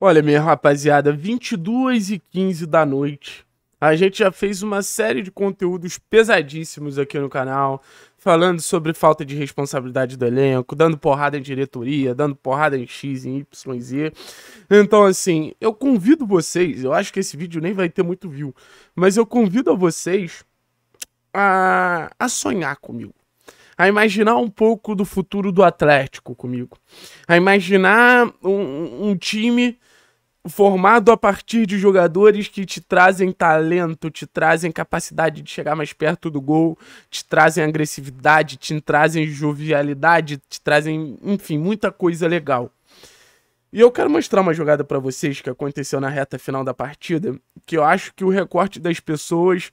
Olha, minha rapaziada, 22 e 15 da noite. A gente já fez uma série de conteúdos pesadíssimos aqui no canal, falando sobre falta de responsabilidade do elenco, dando porrada em diretoria, dando porrada em X, em Y, em Z. Então, assim, eu convido vocês, eu acho que esse vídeo nem vai ter muito view, mas eu convido a vocês a, a sonhar comigo a imaginar um pouco do futuro do Atlético comigo, a imaginar um, um, time formado a partir de jogadores que te trazem talento, te trazem capacidade de chegar mais perto do gol, te trazem agressividade, te trazem jovialidade, te trazem, enfim, muita coisa legal. E eu quero mostrar uma jogada para vocês que aconteceu na reta final da partida, que eu acho que o recorte das pessoas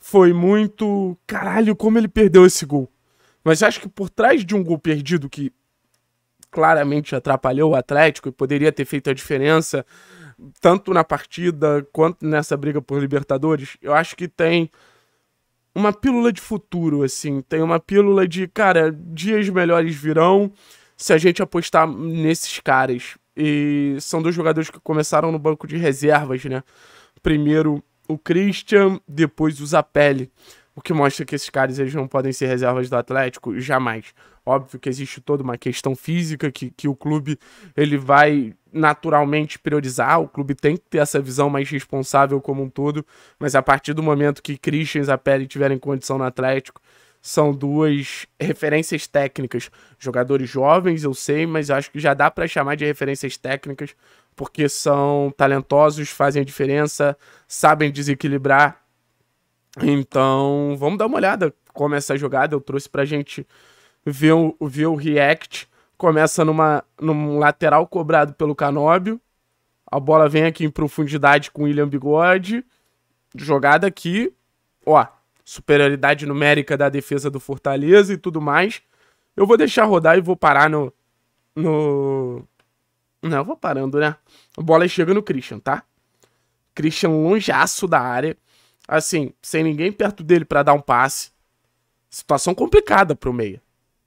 foi muito, caralho, como ele perdeu esse gol. Mas acho que por trás de um gol perdido que claramente atrapalhou o Atlético e poderia ter feito a diferença tanto na partida quanto nessa briga por Libertadores, eu acho que tem uma pílula de futuro, assim. Tem uma pílula de, cara, dias melhores virão se a gente apostar nesses caras. E são dois jogadores que começaram no banco de reservas, né? Primeiro o Christian, depois o Zapelli. O que mostra que esses caras eles não podem ser reservas do Atlético jamais. Óbvio que existe toda uma questão física que, que o clube ele vai naturalmente priorizar. O clube tem que ter essa visão mais responsável como um todo. Mas a partir do momento que Christian e Zapelli tiverem condição no Atlético, são duas referências técnicas. Jogadores jovens, eu sei, mas acho que já dá para chamar de referências técnicas, porque são talentosos, fazem a diferença, sabem desequilibrar então, vamos dar uma olhada como essa jogada eu trouxe pra gente ver o, ver o react. Começa numa, num lateral cobrado pelo Canóbio. A bola vem aqui em profundidade com o William Bigode. Jogada aqui, ó, superioridade numérica da defesa do Fortaleza e tudo mais. Eu vou deixar rodar e vou parar no. no... Não, eu vou parando, né? A bola chega no Christian, tá? Christian longeaço da área assim, sem ninguém perto dele para dar um passe. Situação complicada pro meia.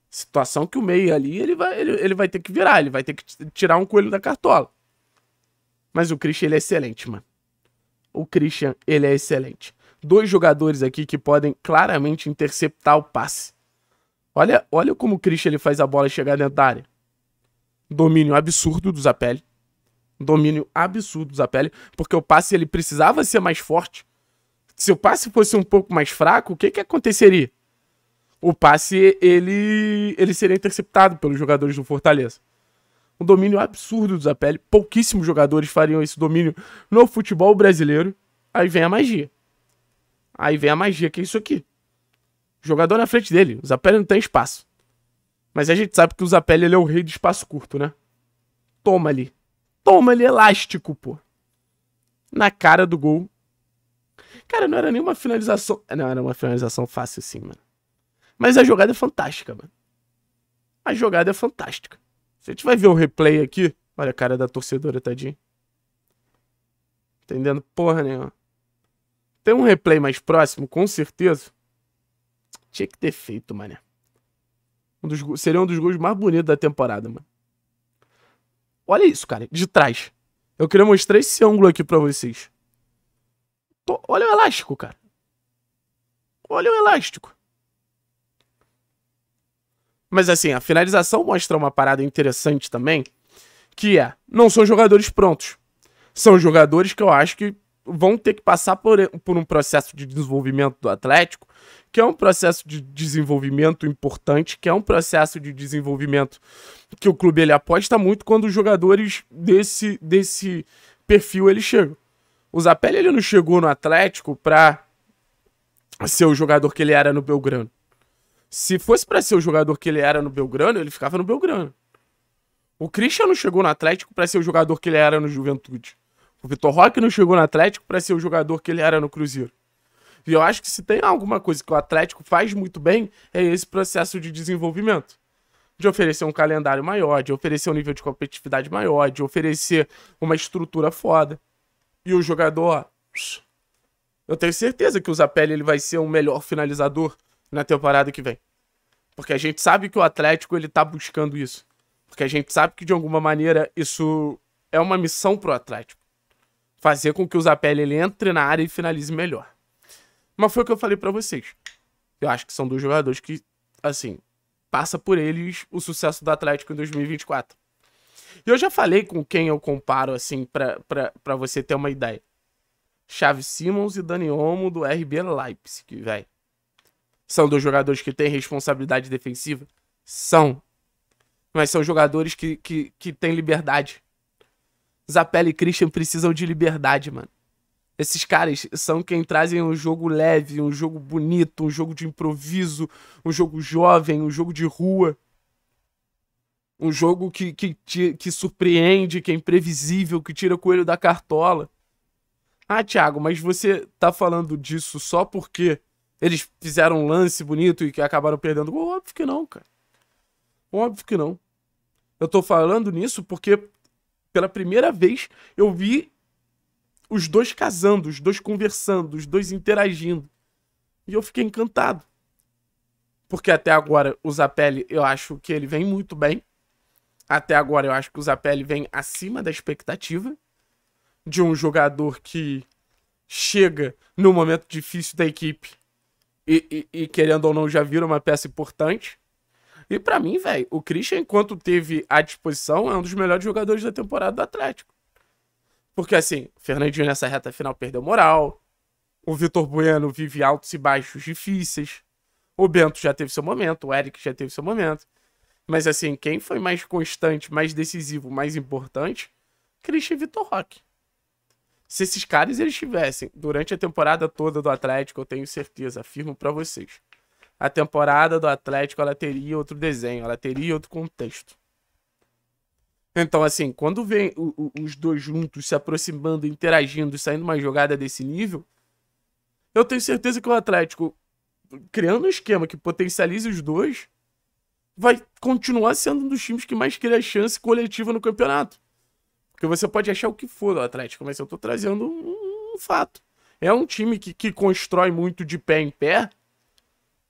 Situação que o meia ali, ele vai, ele, ele vai ter que virar, ele vai ter que tirar um coelho da cartola. Mas o Christian, ele é excelente, mano. O Christian, ele é excelente. Dois jogadores aqui que podem claramente interceptar o passe. Olha, olha como o Christian ele faz a bola chegar dentro da área. Domínio absurdo do Zapelli. Domínio absurdo do Zapelli, porque o passe ele precisava ser mais forte se o passe fosse um pouco mais fraco, o que, que aconteceria? O passe, ele, ele seria interceptado pelos jogadores do Fortaleza. Um domínio absurdo do Zapelli. Pouquíssimos jogadores fariam esse domínio no futebol brasileiro. Aí vem a magia. Aí vem a magia, que é isso aqui. jogador na frente dele. O Zapelli não tem espaço. Mas a gente sabe que o Zapelli ele é o rei do espaço curto, né? Toma ali. Toma ali elástico, pô. Na cara do gol, Cara, não era nenhuma finalização. É, não, era uma finalização fácil, sim, mano. Mas a jogada é fantástica, mano. A jogada é fantástica. Se a gente vai ver o replay aqui, olha a cara da torcedora, tadinho. Entendendo porra nenhuma. Tem um replay mais próximo, com certeza. Tinha que ter feito, mané. Um dos, seria um dos gols mais bonitos da temporada, mano. Olha isso, cara, de trás. Eu queria mostrar esse ângulo aqui pra vocês. Pô, olha o elástico, cara. Olha o elástico. Mas assim, a finalização mostra uma parada interessante também, que é, não são jogadores prontos. São jogadores que eu acho que vão ter que passar por, por um processo de desenvolvimento do Atlético, que é um processo de desenvolvimento importante, que é um processo de desenvolvimento que o clube ele aposta muito quando os jogadores desse, desse perfil eles chegam. O Zapelli ele não chegou no Atlético pra ser o jogador que ele era no Belgrano. Se fosse para ser o jogador que ele era no Belgrano, ele ficava no Belgrano. O Christian não chegou no Atlético para ser o jogador que ele era no Juventude. O Vitor Roque não chegou no Atlético para ser o jogador que ele era no Cruzeiro. E eu acho que se tem alguma coisa que o Atlético faz muito bem, é esse processo de desenvolvimento. De oferecer um calendário maior, de oferecer um nível de competitividade maior, de oferecer uma estrutura foda e o jogador. Eu tenho certeza que o Zapelli ele vai ser o melhor finalizador na temporada que vem. Porque a gente sabe que o Atlético ele tá buscando isso. Porque a gente sabe que de alguma maneira isso é uma missão pro Atlético. Fazer com que o Zapelli ele entre na área e finalize melhor. Mas foi o que eu falei para vocês. Eu acho que são dois jogadores que, assim, passa por eles o sucesso do Atlético em 2024. E eu já falei com quem eu comparo, assim, pra, você ter uma ideia. Chave Simmons e Dani Olmo do RB Leipzig, velho. São dois jogadores que têm responsabilidade defensiva? São. Mas são jogadores que, que, que têm liberdade. Zapelli e Christian precisam de liberdade, mano. Esses caras são quem trazem um jogo leve, um jogo bonito, um jogo de improviso, um jogo jovem, um jogo de rua. Um jogo que, que, que surpreende, que é imprevisível, que tira o coelho da cartola. Ah, Thiago, mas você tá falando disso só porque eles fizeram um lance bonito e que acabaram perdendo? óbvio que não, cara. Óbvio que não. Eu tô falando nisso porque pela primeira vez eu vi os dois casando, os dois conversando, os dois interagindo. E eu fiquei encantado. Porque até agora o Zapelli, eu acho que ele vem muito bem. Até agora eu acho que o Zapelli vem acima da expectativa de um jogador que chega no momento difícil da equipe e, e, e querendo ou não já vira uma peça importante. E para mim, velho, o Christian, enquanto teve à disposição, é um dos melhores jogadores da temporada do Atlético. Porque assim, Fernandinho nessa reta final perdeu moral. O Vitor Bueno vive altos e baixos difíceis. O Bento já teve seu momento, o Eric já teve seu momento. Mas assim, quem foi mais constante, mais decisivo, mais importante? Christian e Vitor Roque. Se esses caras eles tivessem durante a temporada toda do Atlético, eu tenho certeza, afirmo para vocês. A temporada do Atlético ela teria outro desenho, ela teria outro contexto. Então, assim, quando vem o, o, os dois juntos se aproximando, interagindo, saindo uma jogada desse nível, eu tenho certeza que o Atlético, criando um esquema que potencialize os dois, vai continuar sendo um dos times que mais cria chance coletiva no campeonato. Porque você pode achar o que for do Atlético, mas eu estou trazendo um, um, fato. É um time que, que constrói muito de pé em pé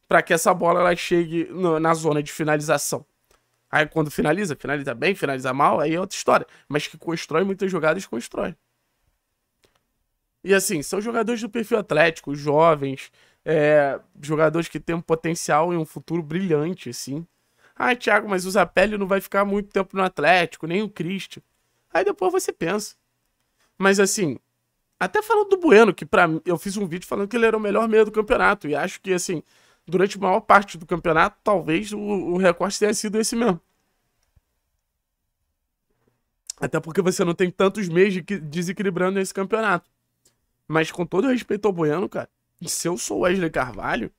para que essa bola ela chegue no, na zona de finalização. Aí quando finaliza, finaliza bem, finaliza mal, aí é outra história. Mas que constrói muitas jogadas, constrói. E assim, são jogadores do perfil atlético, jovens, é, jogadores que têm um potencial e um futuro brilhante, assim. Ah, Thiago, mas o Zapelli não vai ficar muito tempo no Atlético, nem o Cristo. Aí depois você pensa. Mas assim, até falando do Bueno, que para eu fiz um vídeo falando que ele era o melhor meia do campeonato. E acho que, assim, durante a maior parte do campeonato, talvez o, o recorte tenha sido esse mesmo. Até porque você não tem tantos meios de desequilibrando nesse campeonato. Mas com todo respeito ao Bueno, cara, se eu sou Wesley Carvalho,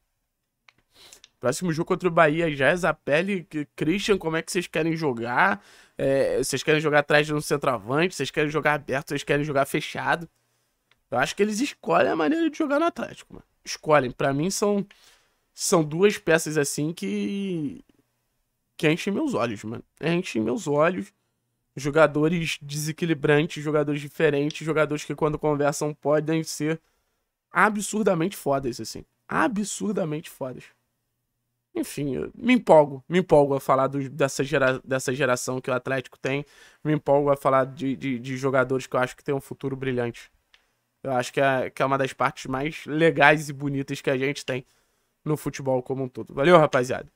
Próximo jogo contra o Bahia, já é Zapelli, Christian, como é que vocês querem jogar? É, vocês querem jogar atrás de um centroavante? Vocês querem jogar aberto? Vocês querem jogar fechado? Eu acho que eles escolhem a maneira de jogar no Atlético, mano. Escolhem. Para mim, são, são duas peças assim que. que enchem meus olhos, mano. Enchem meus olhos. Jogadores desequilibrantes, jogadores diferentes, jogadores que quando conversam podem ser absurdamente fodas, assim. Absurdamente fodas. Enfim, me empolgo, me empolgo a falar do, dessa, gera, dessa geração que o Atlético tem, me empolgo a falar de, de, de jogadores que eu acho que tem um futuro brilhante. Eu acho que é, que é uma das partes mais legais e bonitas que a gente tem no futebol como um todo. Valeu, rapaziada.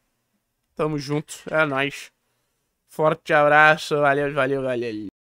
Tamo junto, é nóis. Forte abraço, valeu, valeu, valeu.